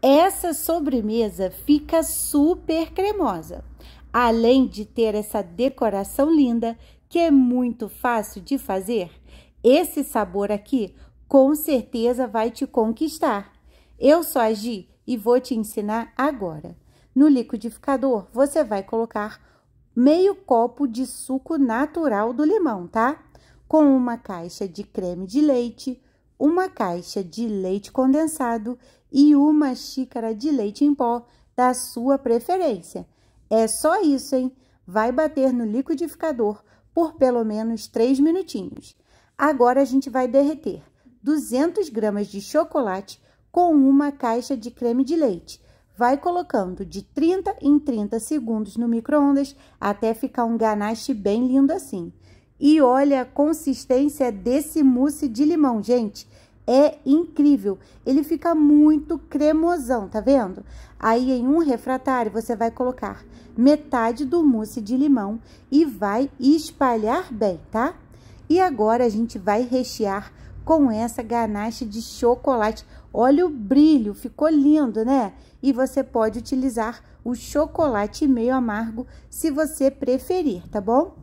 Essa sobremesa fica super cremosa, além de ter essa decoração linda que é muito fácil de fazer. Esse sabor aqui com certeza vai te conquistar. Eu sou a Gi e vou te ensinar agora. No liquidificador, você vai colocar meio copo de suco natural do limão, tá? Com uma caixa de creme de leite, uma caixa de leite condensado e uma xícara de leite em pó da sua preferência. É só isso, hein? Vai bater no liquidificador por pelo menos 3 minutinhos. Agora a gente vai derreter 200 gramas de chocolate com uma caixa de creme de leite. Vai colocando de 30 em 30 segundos no micro-ondas até ficar um ganache bem lindo assim. E olha a consistência desse mousse de limão, gente. É incrível. Ele fica muito cremosão, tá vendo? Aí em um refratário você vai colocar metade do mousse de limão e vai espalhar bem, tá? E agora a gente vai rechear com essa ganache de chocolate. Olha o brilho, ficou lindo, né? E você pode utilizar o chocolate meio amargo se você preferir, tá bom?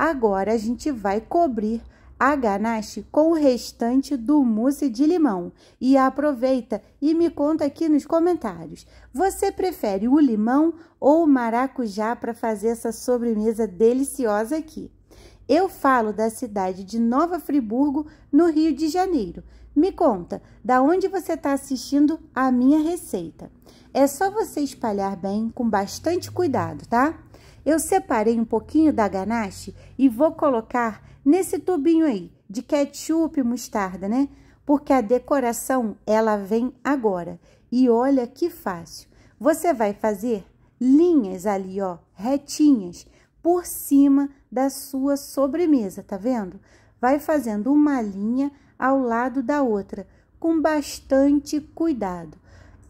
Agora a gente vai cobrir a ganache com o restante do mousse de limão. E aproveita e me conta aqui nos comentários. Você prefere o limão ou o maracujá para fazer essa sobremesa deliciosa aqui? Eu falo da cidade de Nova Friburgo, no Rio de Janeiro. Me conta, da onde você está assistindo a minha receita? É só você espalhar bem com bastante cuidado, tá? Eu separei um pouquinho da ganache e vou colocar nesse tubinho aí de ketchup e mostarda, né? Porque a decoração ela vem agora. E olha que fácil. Você vai fazer linhas ali, ó, retinhas por cima da sua sobremesa, tá vendo? Vai fazendo uma linha ao lado da outra com bastante cuidado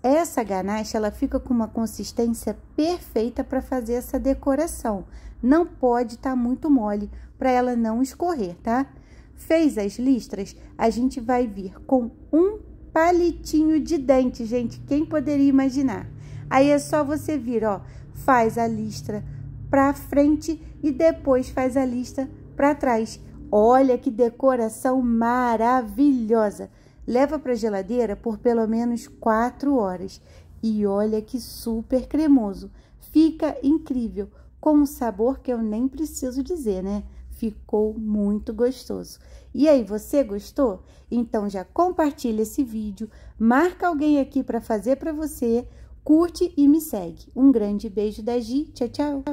essa ganache ela fica com uma consistência perfeita para fazer essa decoração. Não pode estar tá muito mole para ela não escorrer, tá? Fez as listras, a gente vai vir com um palitinho de dente, gente. Quem poderia imaginar? Aí é só você vir, ó, faz a listra para frente e depois faz a lista para trás. Olha que decoração maravilhosa! Leva para a geladeira por pelo menos 4 horas e olha que super cremoso. Fica incrível, com um sabor que eu nem preciso dizer, né? Ficou muito gostoso. E aí, você gostou? Então já compartilha esse vídeo, marca alguém aqui para fazer para você, curte e me segue. Um grande beijo da Gi, tchau, tchau.